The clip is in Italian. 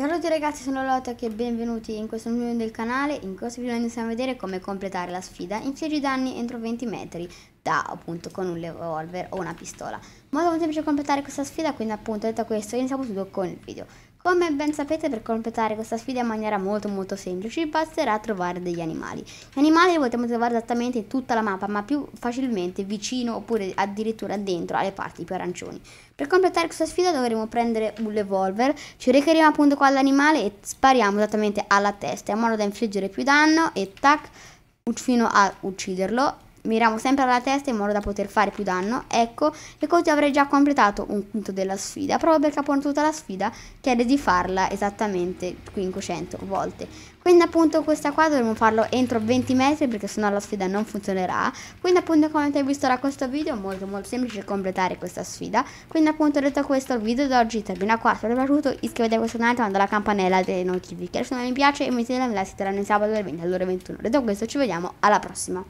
Benvenuti ragazzi, sono Lotak e benvenuti in questo nuovo video del canale. In questo video andiamo a vedere come completare la sfida in infliggi danni entro 20 metri da appunto con un revolver o una pistola. Modo molto semplice completare questa sfida, quindi appunto detto questo iniziamo subito con il video. Come ben sapete per completare questa sfida in maniera molto molto semplice basterà trovare degli animali. Gli animali li potete trovare esattamente in tutta la mappa ma più facilmente vicino oppure addirittura dentro alle parti più arancioni. Per completare questa sfida dovremo prendere un revolver, ci recheremo appunto qua all'animale e spariamo esattamente alla testa in modo da infliggere più danno e tac fino a ucciderlo miriamo sempre alla testa in modo da poter fare più danno, ecco, e così avrei già completato un punto della sfida, proprio perché appunto tutta la sfida chiede di farla esattamente 500 volte. Quindi appunto questa qua dovremmo farlo entro 20 metri perché sennò la sfida non funzionerà. Quindi appunto come avete visto da questo video è molto molto semplice completare questa sfida. Quindi appunto detto questo il video di oggi termina qua. Se vi è piaciuto iscrivetevi a questo canale e mandate la campanella delle notifiche. Se non mi piace mettete la like, si terrà nel sabato alle 20 alle 21. Detto questo ci vediamo alla prossima.